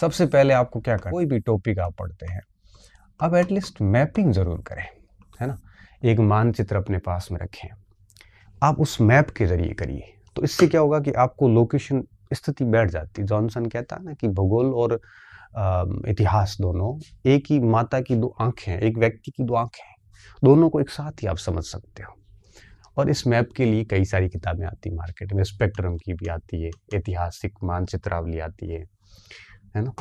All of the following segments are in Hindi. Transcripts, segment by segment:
सबसे पहले आपको क्या करना कोई भी टॉपिक आप पढ़ते हैं अब एटलीस्ट मैपिंग ज़रूर करें है ना एक मानचित्र अपने पास में रखें आप उस मैप के ज़रिए करिए तो इससे क्या होगा कि आपको लोकेशन स्थिति बैठ जाती है जॉनसन कहता है ना कि भूगोल और इतिहास दोनों एक ही माता की दो आंखें हैं एक व्यक्ति की दो आंखें हैं दोनों को एक साथ ही आप समझ सकते हो और इस मैप के लिए कई सारी किताबें आती हैं मार्केट में स्पेक्ट्रम की भी आती है ऐतिहासिक मानचित्रावली आती है है ना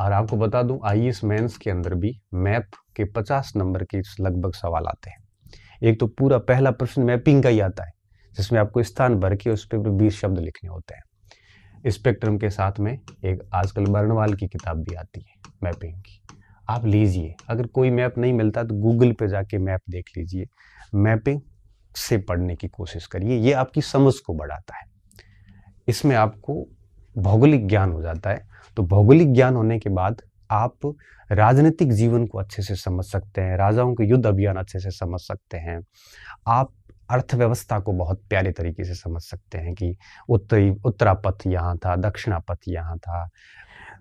और आपको बता दूं आई एस के अंदर भी मैप के 50 नंबर के लगभग सवाल आते हैं एक तो पूरा पहला प्रश्न मैपिंग का ही आता है जिसमें आपको स्थान भर के उस पर बीस शब्द लिखने होते हैं स्पेक्ट्रम के साथ में एक आजकल बर्णवाल की किताब भी आती है मैपिंग की आप लीजिए अगर कोई मैप नहीं मिलता तो गूगल पे जाके मैप देख लीजिए मैपिंग से पढ़ने की कोशिश करिए ये आपकी समझ को बढ़ाता है इसमें आपको भौगोलिक ज्ञान हो जाता है तो भौगोलिक ज्ञान होने के बाद आप राजनीतिक जीवन को अच्छे से समझ सकते हैं राजाओं के युद्ध अभियान अच्छे से समझ सकते हैं आप अर्थव्यवस्था को बहुत प्यारे तरीके से समझ सकते हैं कि उत्तरी उत्तरा पथ यहाँ था दक्षिणा पथ यहाँ था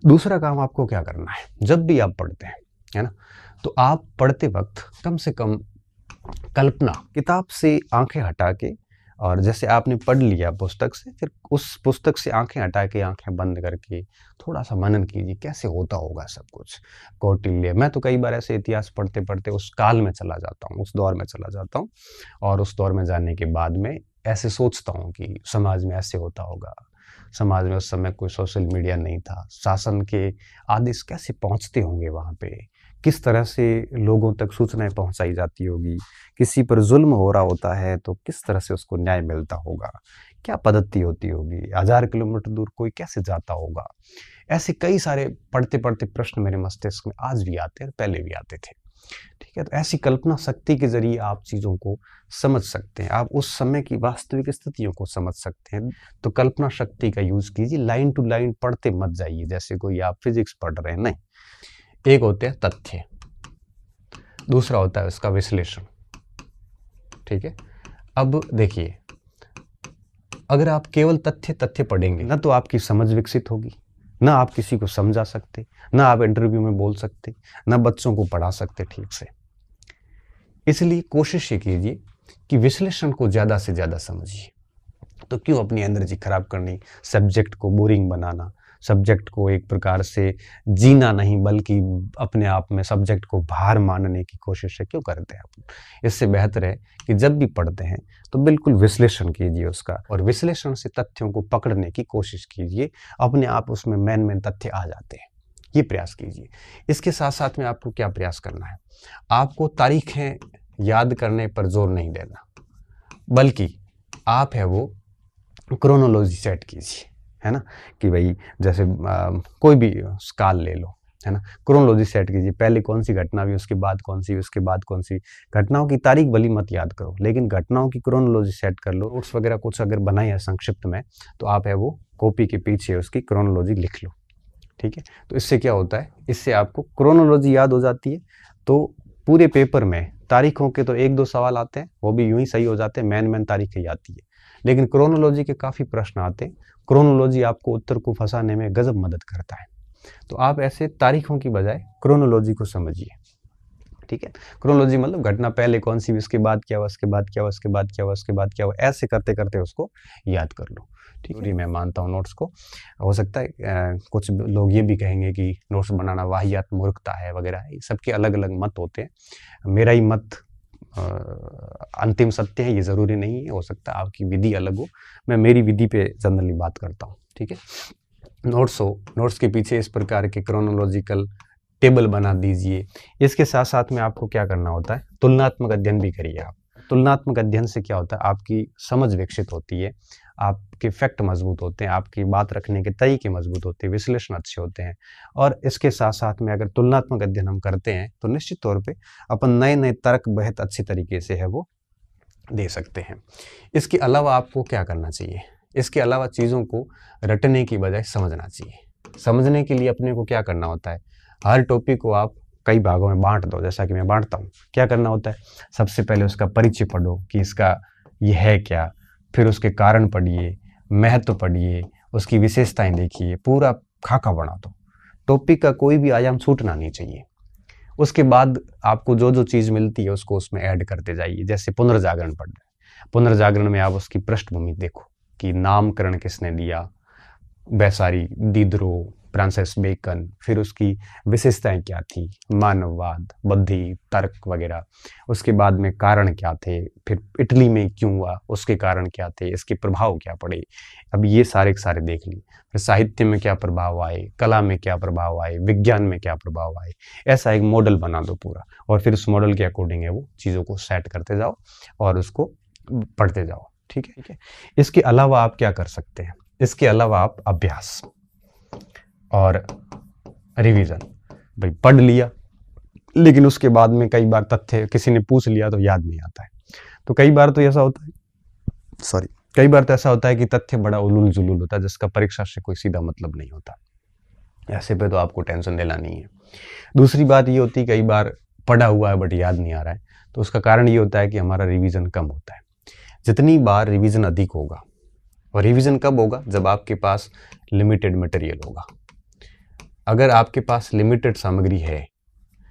दूसरा काम आपको क्या करना है जब भी आप पढ़ते हैं है ना तो आप पढ़ते वक्त कम से कम कल्पना किताब से आंखें हटा के और जैसे आपने पढ़ लिया पुस्तक से फिर उस पुस्तक से आंखें हटा के आंखें बंद करके थोड़ा सा मनन कीजिए कैसे होता होगा सब कुछ कौटिल्य मैं तो कई बार ऐसे इतिहास पढ़ते पढ़ते उस काल में चला जाता हूँ उस दौर में चला जाता हूँ और उस दौर में जाने के बाद में ऐसे सोचता हूँ कि समाज में ऐसे होता होगा समाज में उस समय कोई सोशल मीडिया नहीं था शासन के आदेश कैसे पहुँचते होंगे वहाँ पर किस तरह से लोगों तक सूचनाएं पहुंचाई जाती होगी किसी पर जुल्म हो रहा होता है तो किस तरह से उसको न्याय मिलता होगा क्या पद्धति होती होगी हज़ार किलोमीटर दूर कोई कैसे जाता होगा ऐसे कई सारे पढ़ते पढ़ते प्रश्न मेरे मस्तिष्क में आज भी आते हैं पहले भी आते थे ठीक है तो ऐसी कल्पना शक्ति के जरिए आप चीज़ों को समझ सकते हैं आप उस समय की वास्तविक स्थितियों को समझ सकते हैं तो कल्पना शक्ति का यूज़ कीजिए लाइन टू लाइन पढ़ते मत जाइए जैसे कोई आप फिजिक्स पढ़ रहे हैं नहीं एक होते हैं तथ्य दूसरा होता है उसका विश्लेषण ठीक है अब देखिए अगर आप केवल तथ्य तथ्य पढ़ेंगे ना तो आपकी समझ विकसित होगी ना आप किसी को समझा सकते ना आप इंटरव्यू में बोल सकते ना बच्चों को पढ़ा सकते ठीक से इसलिए कोशिश ये कीजिए कि विश्लेषण को ज़्यादा से ज़्यादा समझिए तो क्यों अपनी एनर्जी खराब करनी सब्जेक्ट को बोरिंग बनाना सब्जेक्ट को एक प्रकार से जीना नहीं बल्कि अपने आप में सब्जेक्ट को भार मानने की कोशिश है क्यों करते हैं इससे बेहतर है कि जब भी पढ़ते हैं तो बिल्कुल विश्लेषण कीजिए उसका और विश्लेषण से तथ्यों को पकड़ने की कोशिश कीजिए अपने आप उसमें मैन मैन तथ्य आ जाते हैं ये प्रयास कीजिए इसके साथ साथ में आपको क्या प्रयास करना है आपको तारीखें याद करने पर जोर नहीं देना बल्कि आप है वो क्रोनोलॉजी सेट कीजिए है ना कि भाई जैसे आ, कोई भी स्काल ले लो है ना क्रोनोलॉजी सेट कीजिए पहले कौन सी घटना हुई उसके बाद कौन सी उसके बाद कौन सी घटनाओं की तारीख भली मत याद करो लेकिन घटनाओं की क्रोनोलॉजी सेट कर लो नोट्स वगैरह कुछ अगर बनाए हैं संक्षिप्त में तो आप है वो कॉपी के पीछे उसकी क्रोनोलॉजी लिख लो ठीक है तो इससे क्या होता है इससे आपको क्रोनोलॉजी याद हो जाती है तो पूरे पेपर में तारीखों के तो एक दो सवाल आते हैं वो भी यूं ही सही हो जाते हैं मैन मैन तारीखें आती है लेकिन क्रोनोलॉजी के काफ़ी प्रश्न आते हैं क्रोनोलॉजी आपको उत्तर को फंसाने में गजब मदद करता है तो आप ऐसे तारीखों की बजाय क्रोनोलॉजी को समझिए ठीक है क्रोनोलॉजी मतलब घटना पहले कौन सी उसके बाद क्या हुआ उसके बाद क्या हुआ उसके बाद क्या हुआ उसके बाद क्या हुआ ऐसे करते करते उसको याद कर लो ठीक है मैं मानता हूँ नोट्स को हो सकता है आ, कुछ लोग ये भी कहेंगे कि नोट्स बनाना वाहियात मूर्खता है वगैरह सबके अलग अलग मत होते हैं मेरा ही मत अंतिम सत्य है ये ज़रूरी नहीं है हो सकता आपकी विधि अलग हो मैं मेरी विधि पे जनरली बात करता हूँ ठीक है नोट्स हो नोट्स के पीछे इस प्रकार के क्रोनोलॉजिकल टेबल बना दीजिए इसके साथ साथ में आपको क्या करना होता है तुलनात्मक अध्ययन भी करिए आप तुलनात्मक अध्ययन से क्या होता है आपकी समझ विकसित होती है आपके फैक्ट मजबूत होते हैं आपकी बात रखने के तरीके मजबूत होते हैं विश्लेषण अच्छे होते हैं और इसके साथ साथ में अगर तुलनात्मक अध्ययन हम करते हैं तो निश्चित तौर पर अपन नए नए तर्क बेहद अच्छी तरीके से है वो दे सकते हैं इसके अलावा आपको क्या करना चाहिए इसके अलावा चीज़ों को रटने की बजाय समझना चाहिए समझने के लिए अपने को क्या करना होता है हर टॉपिक को आप कई भागों में बांट दो जैसा कि मैं बांटता हूँ क्या करना होता है सबसे पहले उसका परिचय पढ़ो कि इसका यह है क्या फिर उसके कारण पढ़िए महत्व पढ़िए उसकी विशेषताएं देखिए पूरा खाका बना दो टॉपिक का कोई भी आयाम छूटना नहीं चाहिए उसके बाद आपको जो जो चीज़ मिलती है उसको उसमें ऐड करते जाइए जैसे पुनर्जागरण पढ़ रहे पुनर्जागरण में आप उसकी पृष्ठभूमि देखो कि नामकरण किसने दिया बैसारी दिद्रोह फ्रांसिस बेकन फिर उसकी विशेषताएं क्या थी मानववाद बुद्धि तर्क वगैरह उसके बाद में कारण क्या थे फिर इटली में क्यों हुआ उसके कारण क्या थे इसके प्रभाव क्या पड़े अब ये सारे के सारे देख लिए फिर साहित्य में क्या प्रभाव आए कला में क्या प्रभाव आए विज्ञान में क्या प्रभाव आए ऐसा एक मॉडल बना दो पूरा और फिर उस मॉडल के अकॉर्डिंग है वो चीज़ों को सेट करते जाओ और उसको पढ़ते जाओ ठीक है ठीक है इसके अलावा आप क्या कर सकते हैं इसके अलावा आप अभ्यास और रिवीजन भाई पढ़ लिया लेकिन उसके बाद में कई बार तथ्य किसी ने पूछ लिया तो याद नहीं आता है तो कई बार तो ऐसा होता है सॉरी कई बार तो ऐसा होता है कि तथ्य बड़ा उलूल जुलूल होता है जिसका परीक्षा से कोई सीधा मतलब नहीं होता ऐसे पे तो आपको टेंशन लेना नहीं है दूसरी बात ये होती है कई बार पढ़ा हुआ है बट याद नहीं आ रहा है तो उसका कारण ये होता है कि हमारा रिवीजन कम होता है जितनी बार रिवीजन अधिक होगा और रिवीजन कब होगा जब आपके पास लिमिटेड मटेरियल होगा अगर आपके पास लिमिटेड सामग्री है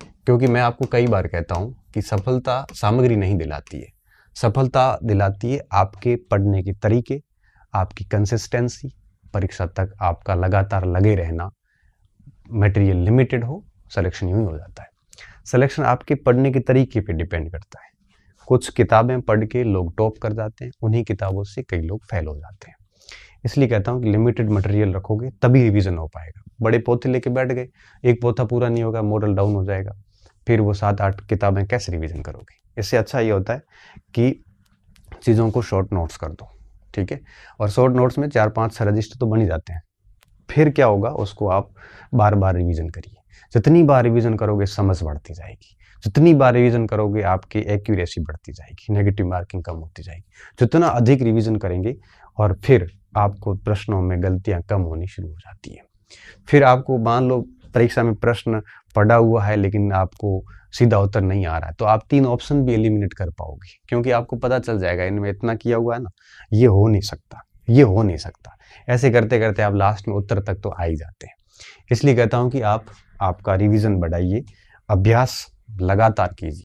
क्योंकि मैं आपको कई बार कहता हूँ कि सफलता सामग्री नहीं दिलाती है सफलता दिलाती है आपके पढ़ने के तरीके आपकी कंसिस्टेंसी परीक्षा तक आपका लगातार लगे रहना मटेरियल लिमिटेड हो सिलेक्शन यूँ हो जाता है सिलेक्शन आपके पढ़ने के तरीके पे डिपेंड करता है कुछ किताबें पढ़ के लोग टॉप कर जाते हैं उन्हीं किताबों से कई लोग फेल हो जाते हैं इसलिए कहता हूँ कि लिमिटेड मटेरियल रखोगे तभी रिविजन हो पाएगा बड़े पोथे लेके बैठ गए एक पोथा पूरा नहीं होगा मॉडल डाउन हो जाएगा फिर वो सात आठ किताबें कैसे रिविजन करोगे इससे अच्छा ये होता है कि चीज़ों को शॉर्ट नोट्स कर दो ठीक है और शॉर्ट नोट्स में चार पाँच रजिस्टर तो बन ही जाते हैं फिर क्या होगा उसको आप बार बार रिविजन करिए जितनी बार रिविजन करोगे समझ बढ़ती जाएगी जितनी बार रिविजन करोगे आपकी एक्यूरेसी बढ़ती जाएगी नेगेटिव मार्किंग कम होती जाएगी जितना अधिक रिविजन करेंगे और फिर आपको प्रश्नों में गलतियाँ कम होनी शुरू हो जाती है फिर आपको मान लो परीक्षा में प्रश्न पड़ा हुआ है लेकिन आपको सीधा उत्तर नहीं आ रहा है तो आप तीन ऑप्शन भी एलिमिनेट कर पाओगे क्योंकि आपको पता चल जाएगा इनमें इतना किया हुआ है ना ये हो नहीं सकता ये हो नहीं सकता ऐसे करते करते आप लास्ट में उत्तर तक तो आ ही जाते हैं इसलिए कहता हूँ कि आप आपका रिविज़न बढ़ाइए अभ्यास लगातार कीजिए